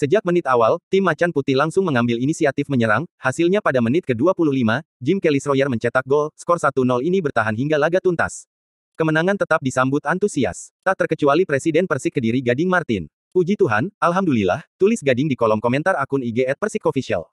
Sejak menit awal, tim Macan Putih langsung mengambil inisiatif menyerang, hasilnya pada menit ke-25, Jim Kelly Royer mencetak gol, skor 1-0 ini bertahan hingga laga tuntas. Kemenangan tetap disambut antusias. Tak terkecuali Presiden Persik Kediri Gading Martin. Puji Tuhan, Alhamdulillah, tulis Gading di kolom komentar akun IG at Persik Official.